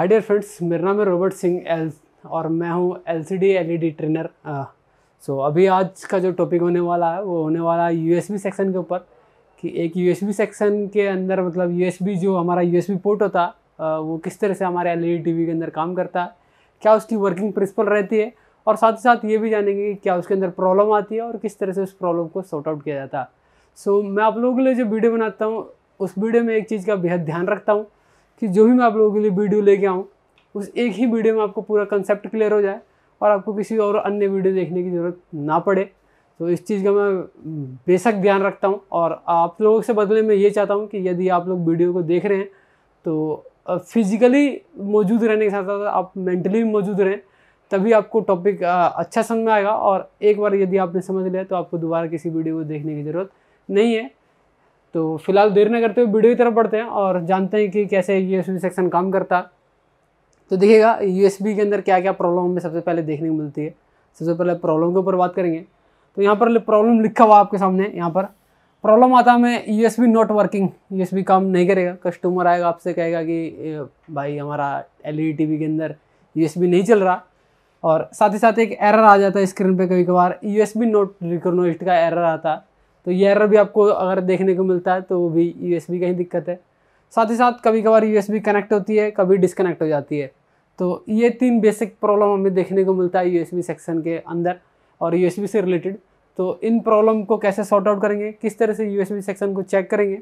hi dear friends मेरा नाम है रॉबर्ट सिंह एल और मैं हूँ L C D L E D trainer so अभी आज का जो टॉपिक होने वाला है वो होने वाला है यू सेक्शन के ऊपर कि एक यू सेक्शन के अंदर मतलब यू जो हमारा यू पोर्ट होता है वो किस तरह से हमारे एल ई डी के अंदर काम करता है क्या उसकी वर्किंग प्रिंसिपल रहती है और साथ ही साथ ये भी जानेंगे कि क्या उसके अंदर प्रॉब्लम आती है और किस तरह से उस प्रॉब्लम को सॉर्ट आउट किया जाता है सो मैं आप लोगों के लिए जो वीडियो बनाता हूँ उस वीडियो में एक चीज़ का बेहद ध्यान रखता हूँ कि जो भी मैं आप लोगों के लिए वीडियो लेके आऊँ उस एक ही वीडियो में आपको पूरा कंसेप्ट क्लियर हो जाए और आपको किसी और अन्य वीडियो देखने की ज़रूरत ना पड़े तो इस चीज़ का मैं बेशक ध्यान रखता हूँ और आप लोगों से बदले में ये चाहता हूँ कि यदि आप लोग वीडियो को देख रहे हैं तो फिज़िकली मौजूद रहने के साथ साथ आप मेंटली भी मौजूद रहें तभी आपको टॉपिक अच्छा समझ में आएगा और एक बार यदि आपने समझ लिया तो आपको दोबारा किसी वीडियो को देखने की ज़रूरत नहीं है तो फिलहाल देर न करते हुए वीडियो की तरफ बढ़ते हैं और जानते हैं कि कैसे यू सेक्शन काम करता तो देखिएगा यू के अंदर क्या क्या प्रॉब्लम हमें सबसे पहले देखने को मिलती है सबसे पहले प्रॉब्लम के ऊपर बात करेंगे तो यहाँ पर प्रॉब्लम लिखा हुआ आपके सामने यहाँ पर प्रॉब्लम आता हमें U S B not working U S B काम नहीं करेगा कस्टमर आएगा आपसे कहेगा कि भाई हमारा एल ई टी वी के अंदर यू एस बी नहीं चल रहा और साथ ही साथ एक एरर आ जाता है स्क्रीन पे कभी कभार U S B not recognise का एरर आता है तो ये एरर भी आपको अगर देखने को मिलता है तो वो भी यू का ही दिक्कत है साथ ही साथ कभी कभार यू कनेक्ट होती है कभी डिसकनेक्ट हो जाती है तो ये तीन बेसिक प्रॉब्लम हमें देखने को मिलता है यू सेक्शन के अंदर और यू से रिलेटेड तो इन प्रॉब्लम को कैसे सॉर्ट आउट करेंगे किस तरह से यू सेक्शन को चेक करेंगे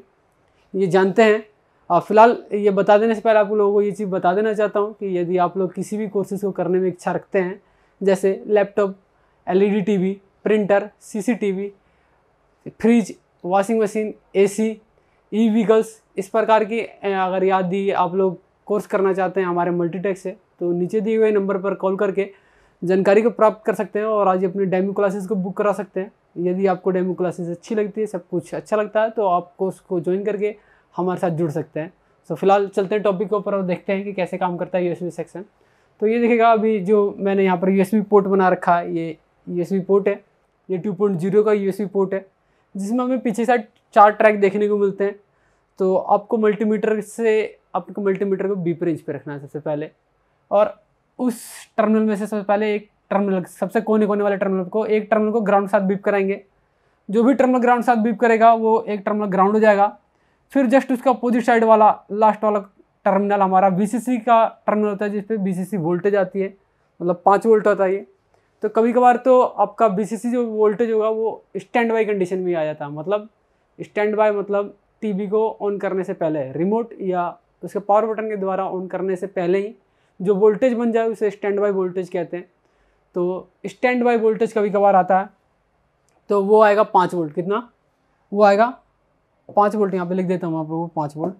ये जानते हैं और फिलहाल ये बता देने से पहले आप लोगों को ये चीज़ बता देना चाहता हूँ कि यदि आप लोग किसी भी कोर्सेज को करने में इच्छा रखते हैं जैसे laptop LED TV printer CCTV fridge washing machine AC E vehicles इस प्रकार की अगर याद दी आप लोग कोर्स करना चाहते हैं हमारे मल्टीटेक से तो नीचे दिए हुए नंबर पर कॉल करके जानकारी को प्राप्त कर सकते हैं और आज अपनी डेमो क्लासेस को बुक करा सकते हैं यदि आपको डेमो क्लासेस अच्छी लगती है सब कुछ अच्छा लगता है तो आप कोर्स को ज्वाइन करके हमारे साथ जुड़ सकते हैं सो फिलहाल चलते हैं टॉपिक के ऊपर और देखते हैं कि कैसे काम करता है यू सेक्शन तो ये देखिएगा अभी जो मैंने यहाँ पर यू पोर्ट बना रखा है ये यू पोर्ट है ये टू जीरो का यू पोर्ट है जिसमें हमें पीछे साइड चार ट्रैक देखने को मिलते हैं तो आपको मल्टीमीटर से आपको मल्टीमीटर को बीप रेंज पे रखना है सबसे पहले और उस टर्मिनल में से सबसे पहले एक टर्मिनल सबसे कोने कोने वाले टर्मिनल को एक टर्मिनल को ग्राउंड के साथ बीप कराएंगे जो भी टर्मिनल ग्राउंड साथ बीप करेगा वो एक टर्मिनल ग्राउंड हो जाएगा फिर जस्ट उसका अपोजिट साइड वाला लास्ट वाला टर्मिनल हमारा बी का टर्मिनल होता है जिसपे बी वोल्टेज आती है मतलब पाँच वोल्ट होता है ये तो कभी कभार तो आपका बीसीसी जो वोल्टेज होगा वो स्टैंड बाई कंडीशन में आ जाता है मतलब स्टैंड बाय मतलब टीवी को ऑन करने से पहले रिमोट या उसके पावर बटन के द्वारा ऑन करने से पहले ही जो वोल्टेज बन जाए उसे स्टैंड बाई वोल्टेज कहते हैं तो स्टैंड बाई वोल्टेज कभी कभार आता है तो वो आएगा पाँच वोल्ट कितना वो आएगा पाँच वोल्ट यहाँ पे लिख देता हूँ आप लोगों को पाँच वोल्ट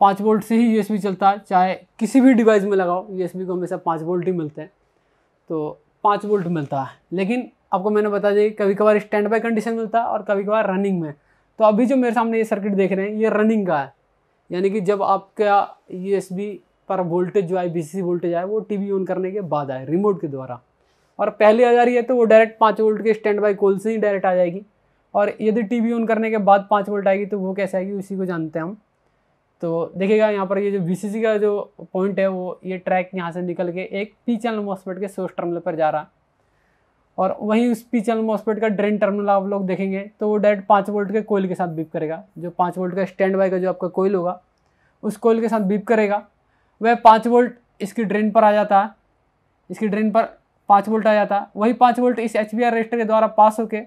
पाँच वोल्ट से ही यूएसबी चलता है चाहे किसी भी डिवाइस में लगाओ यूएसबी को हमेशा पाँच वोल्ट ही मिलते हैं तो पाँच वोल्ट मिलता है लेकिन आपको मैंने बता दिया कभी कभार स्टैंड बाई कंडीशन मिलता है और कभी कभार रनिंग में तो अभी जो मेरे सामने ये सर्किट देख रहे हैं ये रनिंग का है यानी कि जब आपका यू पर वोल्टेज जो है बी वोल्टेज आए वो वी ऑन करने के बाद आए रिमोट के द्वारा और पहले आ जा रही है तो वो डायरेक्ट पाँच वोल्ट के स्टैंड बाई कोल से ही डायरेक्ट आ जाएगी और यदि टीवी ऑन करने के बाद पाँच वोल्ट आएगी तो वो कैसे आएगी उसी को जानते हैं हम तो देखिएगा यहाँ पर ये जो वी का जो पॉइंट है वो ये ट्रैक यहाँ से निकल के एक पी चैनल मॉस्पेट के सोर्स टर्मिनल पर जा रहा और वहीं उस पी चैनल मॉस्पेट का ड्रेन टर्मिनल आप लोग देखेंगे तो वो डायरेक्ट पाँच वोल्ट के कोयल के साथ बीप करेगा जो पाँच वोल्ट का स्टैंड बाई का जो आपका कोयल होगा उस कोयल के साथ बीप करेगा वह पाँच वोल्ट इसकी ड्रेन पर आ जाता है इसकी ड्रेन पर पाँच वोल्ट आ जाता है वही पाँच वोल्ट इस एच रजिस्टर के द्वारा पास होकर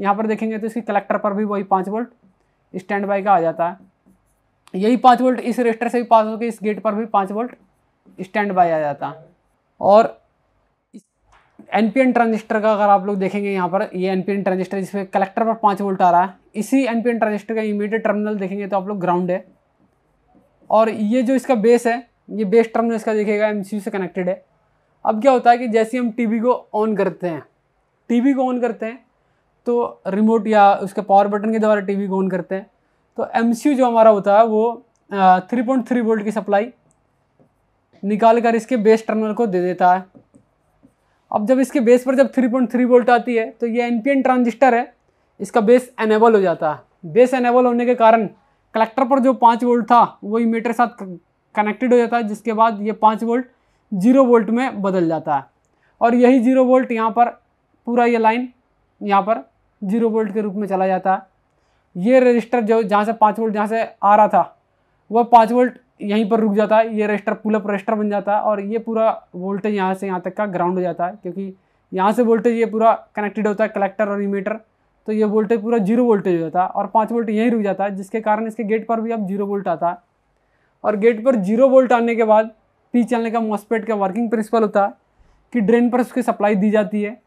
यहाँ पर देखेंगे तो इसके कलेक्टर पर भी वही पाँच वोल्ट स्टैंड बाई का आ जाता है यही पाँच वोल्ट इस रजिस्टर से भी पास होकर इस गेट पर भी पाँच वोल्ट स्टैंड बाय आ जाता और एन पी एन ट्रांजिस्टर का अगर आप लोग देखेंगे यहाँ पर ये एन पी एन ट्रांजिस्टर जिसमें कलेक्टर पर पाँच वोल्ट आ रहा है इसी एन पी एन ट्रांजिस्टर का इमीडिएट टर्मिनल देखेंगे तो आप लोग ग्राउंड है और ये जो इसका बेस है ये बेस टर्मिनल इसका देखेगा एम से कनेक्टेड है अब क्या होता है कि जैसे हम टी को ऑन करते हैं टी को ऑन करते हैं तो रिमोट या उसके पावर बटन के द्वारा टी को ऑन करते हैं तो एम जो हमारा होता है वो थ्री पॉइंट थ्री वोल्ट की सप्लाई निकाल कर इसके बेस टर्मिनल को दे देता है अब जब इसके बेस पर जब थ्री पॉइंट थ्री वोल्ट आती है तो ये एन ट्रांजिस्टर है इसका बेस एनेबल हो जाता है बेस एनेबल होने के कारण कलेक्टर पर जो पाँच वोल्ट था वो इमीटर के साथ कनेक्टेड हो जाता है जिसके बाद ये पाँच वोल्ट जीरो वोल्ट में बदल जाता है और यही जीरो वोल्ट यहाँ पर पूरा ये लाइन यहाँ पर जीरो वोल्ट के रूप में चला जाता है ये रजिस्टर जो जहाँ से पाँच वोल्ट जहाँ से आ रहा था वह पाँच वोल्ट यहीं पर रुक जाता है ये रजिस्टर पुलअप रजिस्टर बन जाता है और ये पूरा वोल्टेज यहाँ से यहाँ तक का ग्राउंड हो जाता है क्योंकि यहाँ से वोल्टेज ये पूरा कनेक्टेड होता है कलेक्टर और इमीटर तो ये वोल्टेज पूरा जीरो वोल्टेज हो जाता है और पाँच वोल्ट यहीं रुक जाता है जिसके कारण इसके गेट पर भी अब जीरो वोल्ट आता है और गेट पर जीरो वोल्ट आने के बाद पी चलने का मॉस्पेट का वर्किंग प्रिंसिपल होता है कि ड्रेन पर उसकी सप्लाई दी जाती है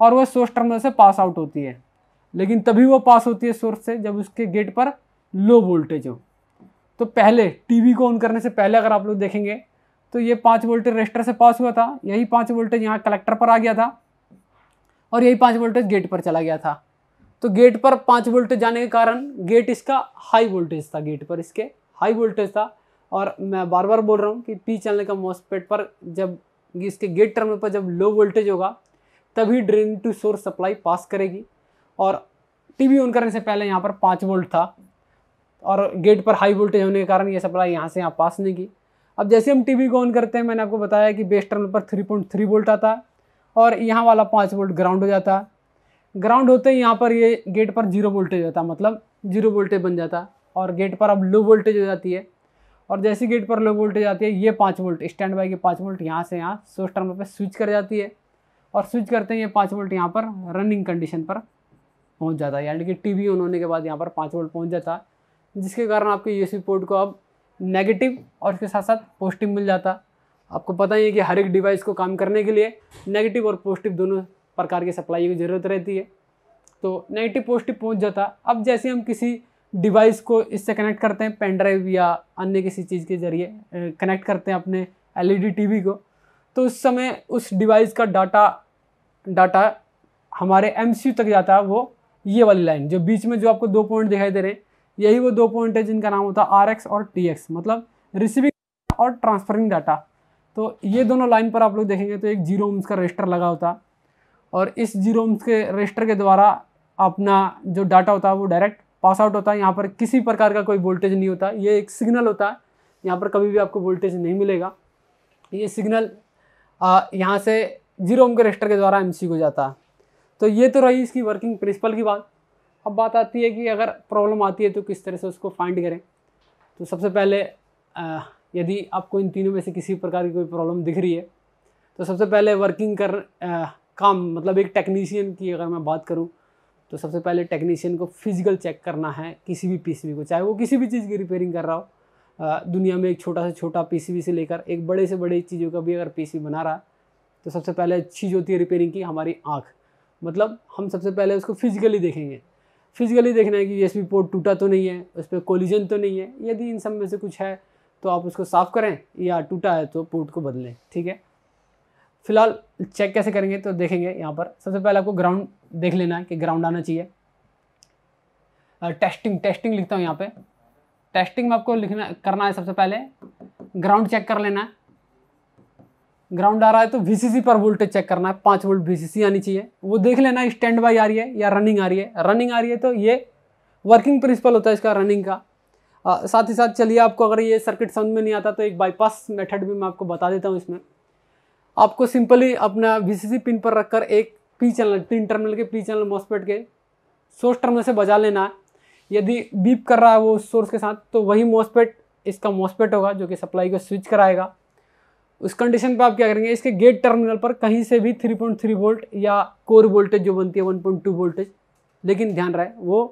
और वह सोर्स टर्मिनल से पास आउट होती है लेकिन तभी वो पास होती है सोर्स से जब उसके गेट पर लो वोल्टेज हो तो पहले टीवी को ऑन करने से पहले अगर आप लोग देखेंगे तो ये पाँच वोल्टेज रजिस्टर से पास हुआ था यही पाँच वोल्टेज यहाँ कलेक्टर पर आ गया था और यही पाँच वोल्टेज गेट पर चला गया था तो गेट पर पाँच वोल्टेज जाने के कारण गेट इसका हाई वोल्टेज था गेट पर इसके हाई वोल्टेज था और मैं बार बार बोल रहा हूँ कि पी चलने का मॉसपेट पर जब इसके गेट टर्मिनल पर जब लो वोल्टेज होगा तभी drain to source supply pass करेगी और टीवी ऑन करने से पहले यहाँ पर पाँच वोल्ट था और गेट पर हाई वोल्टेज होने के कारण ये सप्लाई यहाँ से यहाँ पास नहीं की अब जैसे हम टीवी को ऑन करते हैं मैंने आपको बताया कि बेस टर्मिनल पर थ्री पॉइंट थ्री वोल्ट आता है और यहाँ वाला पाँच वोल्ट ग्राउंड हो जाता है ग्राउंड होते ही यहाँ पर ये गेट पर जीरो वोल्टेज होता है मतलब जीरो वोल्टेज बन जाता है और गेट पर अब लो वोल्टेज हो जाती है और जैसे गेट पर लो वोल्टेज आती है ये पाँच वोल्ट स्टैंड बाई के पाँच वोल्ट यहाँ से यहाँ सोर्स टर्मिनल पर स्विच कर जाती है और स्विच करते हैं ये पाँच वोल्ट यहाँ पर रनिंग कंडीशन पर पहुंच जाता है यानी कि टी वी ऑन होने के बाद यहाँ पर पाँच वोल्ट पहुँच जाता है जिसके कारण आपके यू पोर्ट को अब नेगेटिव और उसके साथ साथ पॉजिटिव मिल जाता आपको पता ही है कि हर एक डिवाइस को काम करने के लिए नेगेटिव और पॉजिटिव दोनों प्रकार की सप्लाई की ज़रूरत रहती है तो नेगेटिव पॉजिटिव पहुँच जाता अब जैसे हम किसी डिवाइस को इससे कनेक्ट करते हैं पेन ड्राइव या अन्य किसी चीज़ के जरिए कनेक्ट करते हैं अपने टी वी e को तो उस समय उस डिवाइस का डाटा डाटा हमारे एम तक जाता है वो ये वाली लाइन जो बीच में जो आपको दो पॉइंट दिखाई दे रहे हैं यही वो दो पॉइंट है जिनका नाम होता है आर और टी मतलब रिसीविंग और ट्रांसफरिंग डाटा तो ये दोनों लाइन पर आप लोग देखेंगे तो एक जीरो ओम्स का रजिस्टर लगा होता और इस जीरो ओम्स के रजिस्टर के द्वारा अपना जो डाटा होता है वो डायरेक्ट पास आउट होता है यहाँ पर किसी प्रकार का कोई वोल्टेज नहीं होता ये एक सिग्नल होता है यहाँ पर कभी भी आपको वोल्टेज नहीं मिलेगा ये सिग्नल यहाँ से जीरो ओम के रजिस्टर के द्वारा एम को जाता है तो ये तो रही इसकी वर्किंग प्रिंसिपल की बात अब बात आती है कि अगर प्रॉब्लम आती है तो किस तरह से उसको फाइंड करें तो सबसे पहले यदि आपको इन तीनों में से किसी प्रकार की कोई प्रॉब्लम दिख रही है तो सबसे पहले वर्किंग कर आ, काम मतलब एक टेक्नीशियन की अगर मैं बात करूँ तो सबसे पहले टेक्नीशियन को फिजिकल चेक करना है किसी भी पीसीबी को चाहे वो किसी भी चीज़ की रिपेयरिंग कर रहा हो आ, दुनिया में एक छोटा से छोटा पीसीबी से लेकर एक बड़े से बड़े चीज़ों का भी अगर पीसीबी बना रहा है तो सबसे पहले चीज़ होती है रिपेयरिंग की हमारी आँख मतलब हम सबसे पहले उसको फिजिकली देखेंगे फिजिकली देखना है कि यूएसबी पोर्ट टूटा तो नहीं है उस पर कोलिजन तो नहीं है यदि इन सब में से कुछ है तो आप उसको साफ़ करें या टूटा है तो पोर्ट को बदलें ठीक है फिलहाल चेक कैसे करेंगे तो देखेंगे यहाँ पर सबसे पहले आपको ग्राउंड देख लेना है कि ग्राउंड आना चाहिए टेस्टिंग टेस्टिंग लिखता हूँ यहाँ पे टेस्टिंग में आपको लिखना करना है सबसे पहले ग्राउंड चेक कर लेना है ग्राउंड आ रहा है तो वीसीसी पर वोल्टेज चेक करना है पाँच वोल्ट वीसीसी आनी चाहिए वो देख लेना स्टैंड बाई आ रही है या रनिंग आ रही है रनिंग आ रही है तो ये वर्किंग प्रिंसिपल होता है इसका रनिंग का आ, साथ ही साथ चलिए आपको अगर ये सर्किट समझ में नहीं आता तो एक बाईपास मेथड भी मैं आपको बता देता हूँ इसमें आपको सिंपली अपना वी पिन पर रखकर एक पी चैनल तीन टर्मिनल के पी चैनल मॉसपेट के सोर्स टर्मिनल से बजा लेना है यदि बीप कर रहा है वो सोर्स के साथ तो वही मॉसपेट इसका मॉसपेट होगा जो कि सप्लाई को स्विच कराएगा उस कंडीशन पर आप क्या करेंगे इसके गेट टर्मिनल पर कहीं से भी 3.3 वोल्ट या कोर वोल्टेज जो बनती है 1.2 वोल्टेज लेकिन ध्यान रहे वो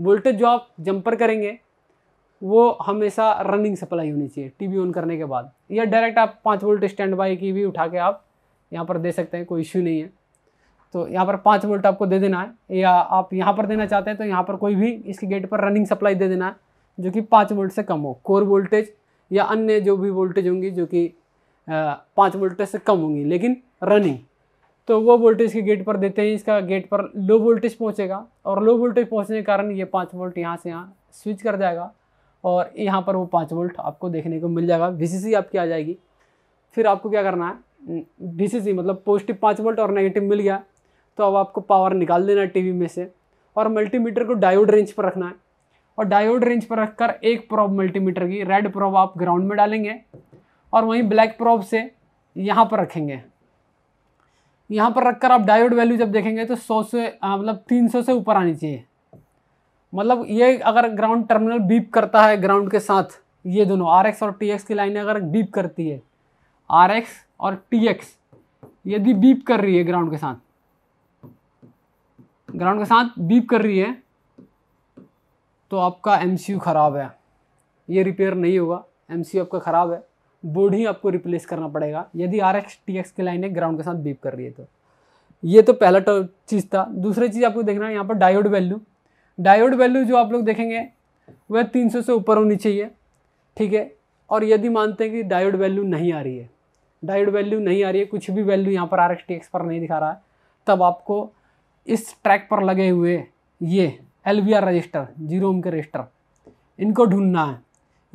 वोल्टेज जो आप जंपर करेंगे वो हमेशा रनिंग सप्लाई होनी चाहिए टीवी ऑन करने के बाद या डायरेक्ट आप पाँच वोल्ट स्टैंड बाई की भी उठा के आप यहाँ पर दे सकते हैं कोई इश्यू नहीं है तो यहाँ पर पाँच वोल्ट आपको दे देना है या आप यहाँ पर देना चाहते हैं तो यहाँ पर कोई भी इसके गेट पर रनिंग सप्लाई दे देना है जो कि पाँच वोल्ट से कम हो कोर वोल्टेज या अन्य जो भी वोल्टेज होंगी जो कि पाँच वोल्टेज से कम होंगी लेकिन रनिंग तो वो वोल्टेज के गेट पर देते हैं इसका गेट पर लो वोल्टेज पहुँचेगा और लो वोल्टेज पहुँचने के कारण ये पाँच वोल्ट यहाँ से यहाँ स्विच कर जाएगा और यहाँ पर वो पाँच वोल्ट आपको देखने को मिल जाएगा वी आपकी आ जाएगी फिर आपको क्या करना है वी मतलब पॉजिटिव पाँच वोल्ट और नेगेटिव मिल गया तो अब आपको पावर निकाल देना है में से और मल्टीमीटर को डायोड रेंज पर रखना है और डायोड रेंज पर रखकर एक प्रॉब मल्टीमीटर की रेड प्रॉब आप ग्राउंड में डालेंगे और वहीं ब्लैक प्रोब से यहाँ पर रखेंगे यहाँ पर रखकर आप डायोड वैल्यू जब देखेंगे तो सौ से मतलब तीन सौ से ऊपर आनी चाहिए मतलब ये अगर ग्राउंड टर्मिनल बीप करता है ग्राउंड के साथ ये दोनों आर और टी की लाइनें अगर बीप करती है आर और टी यदि बीप कर रही है ग्राउंड के साथ ग्राउंड के साथ बीप कर रही है तो आपका एम ख़राब है ये रिपेयर नहीं होगा एम आपका ख़राब है बोर्ड ही आपको रिप्लेस करना पड़ेगा यदि आर एक्स टी एक्स की लाइनें ग्राउंड के साथ बीप कर रही है तो ये तो पहला तो चीज़ था दूसरी चीज़ आपको देखना है यहाँ पर डायोड वैल्यू डायोड वैल्यू जो आप लोग देखेंगे वह 300 से ऊपर होनी चाहिए ठीक है और यदि मानते हैं कि डायोड वैल्यू नहीं आ रही है डायोड वैल्यू नहीं आ रही है कुछ भी वैल्यू यहाँ पर आर एक्स टी एक्स पर नहीं दिखा रहा है तब आपको इस ट्रैक पर लगे हुए ये L V R resistor zero ohm के रजिस्टर इनको ढूंढना है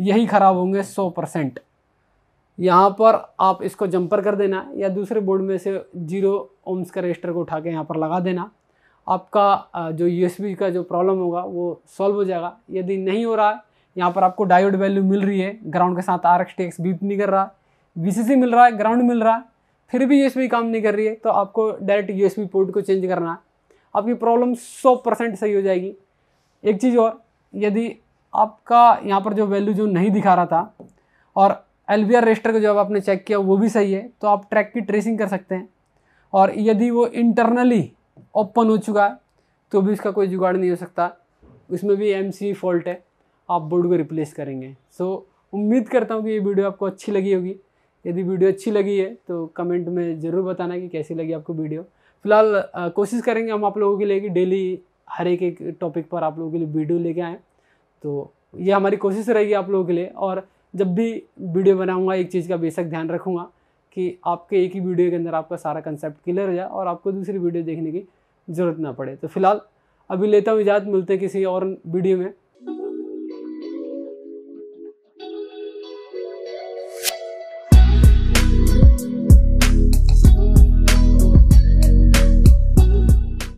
यही ख़राब होंगे सौ परसेंट यहाँ पर आप इसको जंपर कर देना या दूसरे बोर्ड में से जीरो ओम्स का रजिस्टर को उठा के यहाँ पर लगा देना आपका जो यूएसबी का जो प्रॉब्लम होगा वो सॉल्व हो जाएगा यदि नहीं हो रहा है यहाँ पर आपको डायोड वैल्यू मिल रही है ग्राउंड के साथ आर एक्स बीप बीट नहीं कर रहा है वी मिल रहा है ग्राउंड मिल रहा है फिर भी यू काम नहीं कर रही है तो आपको डायरेक्ट यू पोर्ट को चेंज करना है आपकी प्रॉब्लम सौ परसेंट सही हो जाएगी एक चीज़ और यदि आपका यहाँ पर जो वैल्यू जो नहीं दिखा रहा था और एल बी रजिस्टर को जब आपने चेक किया वो भी सही है तो आप ट्रैक की ट्रेसिंग कर सकते हैं और यदि वो इंटरनली ओपन हो चुका है तो भी इसका कोई जुगाड़ नहीं हो सकता उसमें भी एम सी e फॉल्ट है आप बोर्ड को रिप्लेस करेंगे सो so, उम्मीद करता हूँ कि ये वीडियो आपको अच्छी लगी होगी यदि वीडियो अच्छी लगी है तो कमेंट में ज़रूर बताना कि कैसी लगी आपको वीडियो फिलहाल कोशिश करेंगे हम आप लोगों के लिए कि डेली हर एक एक टॉपिक पर आप लोगों के लिए वीडियो लेके आएँ तो ये हमारी कोशिश रहेगी आप लोगों के लिए और जब भी वीडियो बनाऊँगा एक चीज़ का बेशक ध्यान रखूँगा कि आपके एक ही वीडियो के अंदर आपका सारा कंसेप्ट क्लियर हो जाए और आपको दूसरी वीडियो देखने की ज़रूरत ना पड़े तो फिलहाल अभी लेता हूँ इजाज़त मिलते हैं किसी और वीडियो में